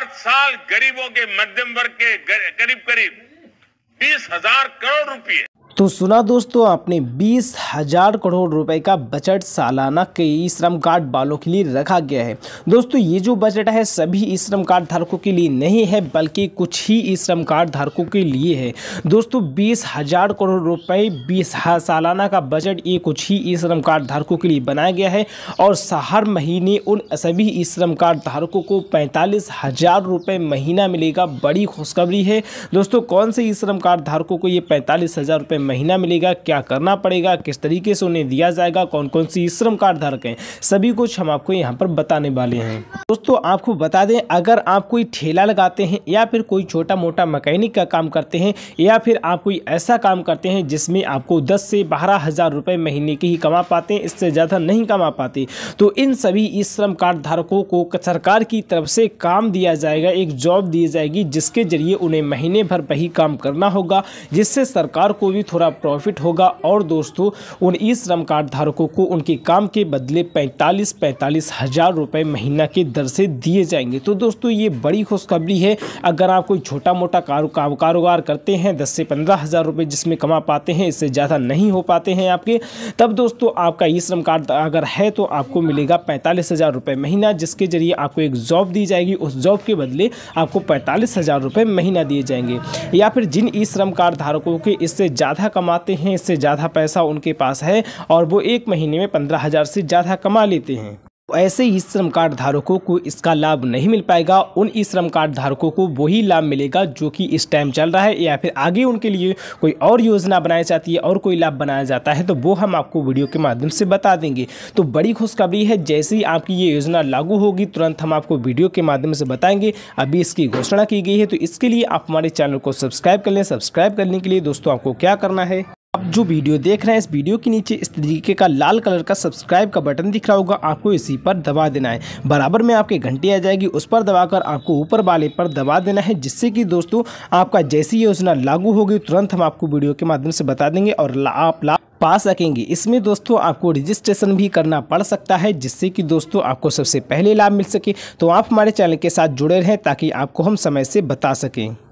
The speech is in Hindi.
हर साल गरीबों के मध्यम वर्ग के करीब करीब बीस हजार करोड़ रुपए तो सुना दोस्तों आपने बीस हजार करोड़ रुपए का बजट सालाना के ई श्रम कार्ड वालों के लिए रखा गया है दोस्तों ये जो बजट है सभी ई श्रम कार्ड धारकों के लिए नहीं है बल्कि कुछ ही श्रम कार्ड धारकों के लिए है दोस्तों बीस हजार करोड़ रुपए बीस सालाना का बजट ये कुछ ही ई श्रम कार्ड धारकों के लिए बनाया गया है और हर महीने उन सभी श्रम कार्ड धारकों को पैंतालीस हजार रुपये महीना मिलेगा बड़ी खुशखबरी है दोस्तों कौन से ई श्रम कार्ड धारकों को ये पैंतालीस हजार रुपये महीना मिलेगा क्या करना पड़ेगा किस तरीके से उन्हें दिया जाएगा कौन कौन सी श्रम कार्ड धारक हैं सभी कुछ हम आपको यहाँ पर बताने वाले हैं दोस्तों आपको बता दें अगर आप कोई ठेला लगाते हैं या फिर कोई छोटा मोटा मकैनिक का काम करते हैं या फिर आप कोई ऐसा काम करते हैं जिसमें आपको दस से बारह हज़ार रुपये महीने के ही कमा पाते हैं इससे ज़्यादा नहीं कमा पाते तो इन सभी ई श्रम कार्ड धारकों को सरकार की तरफ से काम दिया जाएगा एक जॉब दी जाएगी जिसके जरिए उन्हें महीने भर वही काम करना होगा जिससे सरकार को भी थोड़ा प्रॉफिट होगा और दोस्तों उन ई श्रम कार्ड धारकों को उनके काम के बदले पैंतालीस पैंतालीस हज़ार रुपये महीना के दर से दिए जाएंगे तो दोस्तों ये बड़ी खुशखबरी है अगर आप कोई छोटा मोटा कारो काम कारोबार करते हैं दस से पंद्रह हज़ार रुपये जिसमें कमा पाते हैं इससे ज़्यादा नहीं हो पाते हैं आपके तब दोस्तों आपका ई श्रम कार्ड अगर है तो आपको मिलेगा पैंतालीस हज़ार रुपये महीना जिसके ज़रिए आपको एक जॉब दी जाएगी उस जॉब के बदले आपको पैंतालीस हज़ार रुपये महीना दिए जाएंगे या फिर जिन ई श्रम कार्ड धारकों के इससे ज़्यादा ज़्यादा कमाते हैं इससे ज़्यादा पैसा उनके पास है और वो एक महीने में पंद्रह हज़ार से ज़्यादा कमा लेते हैं ऐसे ही श्रम कार्ड धारकों को इसका लाभ नहीं मिल पाएगा उन ई श्रम कार्ड धारकों को वही लाभ मिलेगा जो कि इस टाइम चल रहा है या फिर आगे उनके लिए कोई और योजना बनाई जाती है और कोई लाभ बनाया जाता है तो वो हम आपको वीडियो के माध्यम से बता देंगे तो बड़ी खुशखबरी है जैसे ही आपकी ये योजना लागू होगी तुरंत हम आपको वीडियो के माध्यम से बताएंगे अभी इसकी घोषणा की गई है तो इसके लिए आप हमारे चैनल को सब्सक्राइब कर लें सब्सक्राइब करने के लिए दोस्तों आपको क्या करना है जो वीडियो देख रहे हैं इस वीडियो के नीचे इस तरीके का लाल कलर का सब्सक्राइब का बटन दिख रहा होगा आपको इसी पर दबा देना है बराबर में आपके घंटी आ जाएगी उस पर दबाकर आपको ऊपर वाले पर दबा देना है जिससे कि दोस्तों आपका जैसी योजना लागू होगी तुरंत हम आपको वीडियो के माध्यम से बता देंगे और आप लाभ पा सकेंगे इसमें दोस्तों आपको रजिस्ट्रेशन भी करना पड़ सकता है जिससे कि दोस्तों आपको सबसे पहले लाभ मिल सके तो आप हमारे चैनल के साथ जुड़े रहें ताकि आपको हम समय से बता सकें